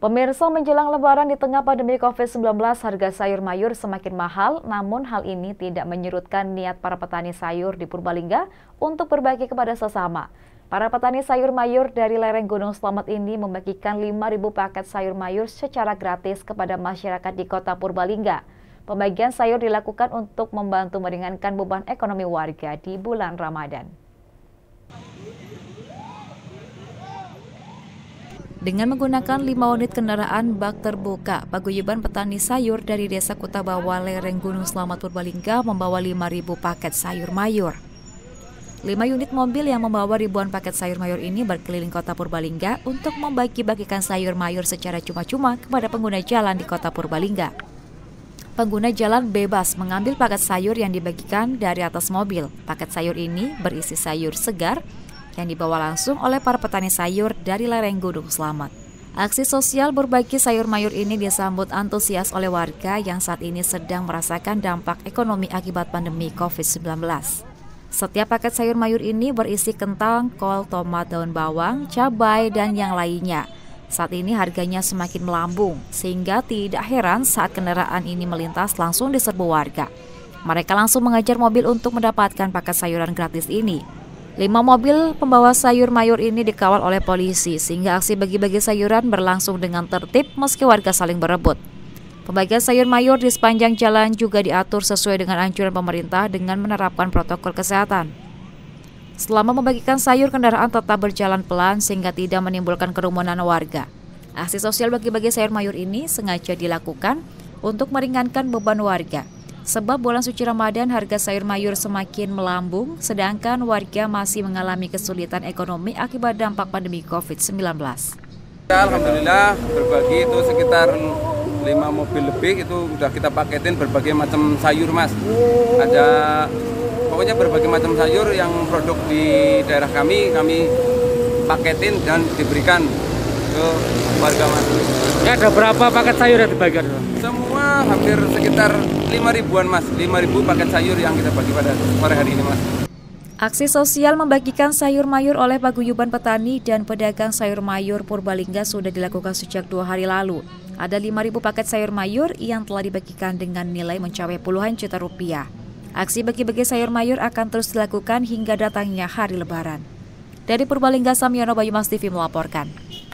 Pemirsa menjelang lebaran di tengah pandemi COVID-19 harga sayur mayur semakin mahal, namun hal ini tidak menyurutkan niat para petani sayur di Purbalingga untuk berbagi kepada sesama. Para petani sayur mayur dari lereng Gunung Selamat ini membagikan 5.000 paket sayur mayur secara gratis kepada masyarakat di kota Purbalingga. Pembagian sayur dilakukan untuk membantu meringankan beban ekonomi warga di bulan Ramadan. Dengan menggunakan lima unit kendaraan bak terbuka, paguyuban petani sayur dari Desa Kutabawa Lereng Gunung Selamat Purbalingga membawa 5.000 paket sayur mayur. Lima unit mobil yang membawa ribuan paket sayur mayur ini berkeliling kota Purbalingga untuk membagi-bagikan sayur mayur secara cuma-cuma kepada pengguna jalan di kota Purbalingga. Pengguna jalan bebas mengambil paket sayur yang dibagikan dari atas mobil. Paket sayur ini berisi sayur segar, yang dibawa langsung oleh para petani sayur dari lereng Gunung Selamat. Aksi sosial berbagi sayur mayur ini disambut antusias oleh warga yang saat ini sedang merasakan dampak ekonomi akibat pandemi COVID-19. Setiap paket sayur mayur ini berisi kentang, kol, tomat, daun bawang, cabai, dan yang lainnya. Saat ini harganya semakin melambung, sehingga tidak heran saat kendaraan ini melintas langsung diserbu warga. Mereka langsung mengajar mobil untuk mendapatkan paket sayuran gratis ini. Lima mobil pembawa sayur mayur ini dikawal oleh polisi sehingga aksi bagi-bagi sayuran berlangsung dengan tertib meski warga saling berebut. Pembagian sayur mayur di sepanjang jalan juga diatur sesuai dengan anjuran pemerintah dengan menerapkan protokol kesehatan. Selama membagikan sayur, kendaraan tetap berjalan pelan sehingga tidak menimbulkan kerumunan warga. Aksi sosial bagi-bagi sayur mayur ini sengaja dilakukan untuk meringankan beban warga Sebab bulan suci Ramadan harga sayur mayur semakin melambung, sedangkan warga masih mengalami kesulitan ekonomi akibat dampak pandemi COVID-19. Ya, Alhamdulillah berbagi itu sekitar 5 mobil lebih itu sudah kita paketin berbagai macam sayur mas. Ada pokoknya berbagai macam sayur yang produk di daerah kami, kami paketin dan diberikan ke warga mas. Ya, ada berapa paket sayur yang dibagikan? Semua hampir sekitar 5 ribuan mas, 5 ribu paket sayur yang kita bagi pada sore hari ini mas. Aksi sosial membagikan sayur mayur oleh paguyuban petani dan pedagang sayur mayur Purbalingga sudah dilakukan sejak dua hari lalu. Ada 5.000 paket sayur mayur yang telah dibagikan dengan nilai mencapai puluhan juta rupiah. Aksi bagi-bagi sayur mayur akan terus dilakukan hingga datangnya hari lebaran. Dari Purbalingga, Samyono Bayu Mas TV melaporkan.